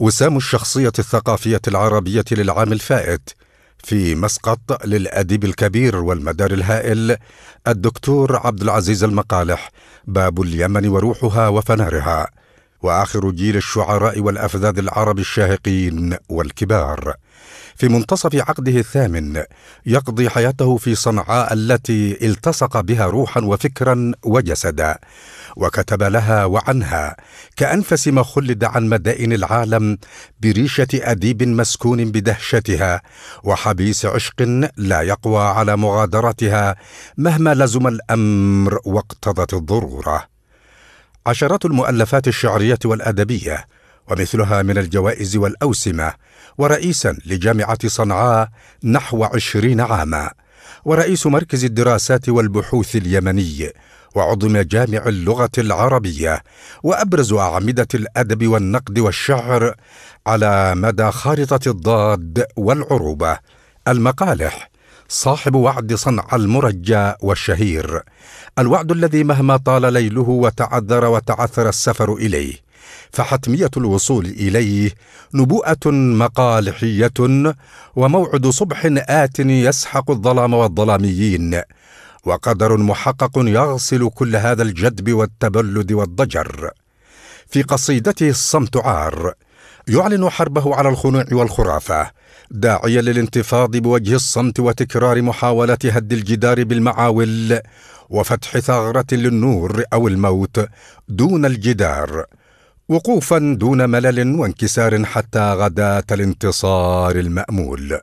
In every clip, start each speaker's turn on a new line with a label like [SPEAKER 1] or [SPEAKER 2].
[SPEAKER 1] وسام الشخصية الثقافية العربية للعام الفائت في مسقط للأديب الكبير والمدار الهائل الدكتور عبد العزيز المقالح باب اليمن وروحها وفنارها واخر جيل الشعراء والافذاذ العرب الشاهقين والكبار في منتصف عقده الثامن يقضي حياته في صنعاء التي التصق بها روحا وفكرا وجسدا وكتب لها وعنها كأنفس ما خلد عن مدائن العالم بريشة أديب مسكون بدهشتها وحبيس عشق لا يقوى على مغادرتها مهما لزم الأمر واقتضت الضرورة عشرات المؤلفات الشعرية والأدبية ومثلها من الجوائز والأوسمة ورئيسا لجامعة صنعاء نحو عشرين عاماً ورئيس مركز الدراسات والبحوث اليمني وعظم جامع اللغه العربيه وابرز اعمده الادب والنقد والشعر على مدى خارطه الضاد والعروبه المقالح صاحب وعد صنع المرجى والشهير الوعد الذي مهما طال ليله وتعذر وتعثر السفر اليه فحتميه الوصول اليه نبوءه مقالحيه وموعد صبح ات يسحق الظلام والظلاميين وقدر محقق يغسل كل هذا الجدب والتبلد والضجر في قصيدته الصمت عار يعلن حربه على الخنوع والخرافه داعيا للانتفاض بوجه الصمت وتكرار محاوله هد الجدار بالمعاول وفتح ثغره للنور او الموت دون الجدار وقوفا دون ملل وانكسار حتى غداه الانتصار المامول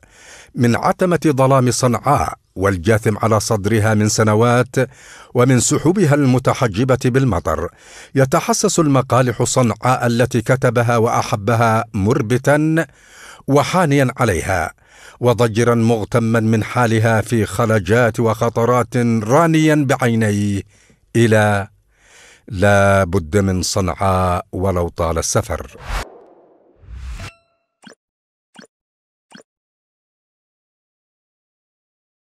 [SPEAKER 1] من عتمه ظلام صنعاء والجاثم على صدرها من سنوات ومن سحبها المتحجبه بالمطر يتحسس المقالح صنعاء التي كتبها واحبها مربتا وحانيا عليها وضجرا مغتما من حالها في خلجات وخطرات رانيا بعينيه الى لا بد من صنعاء ولو طال السفر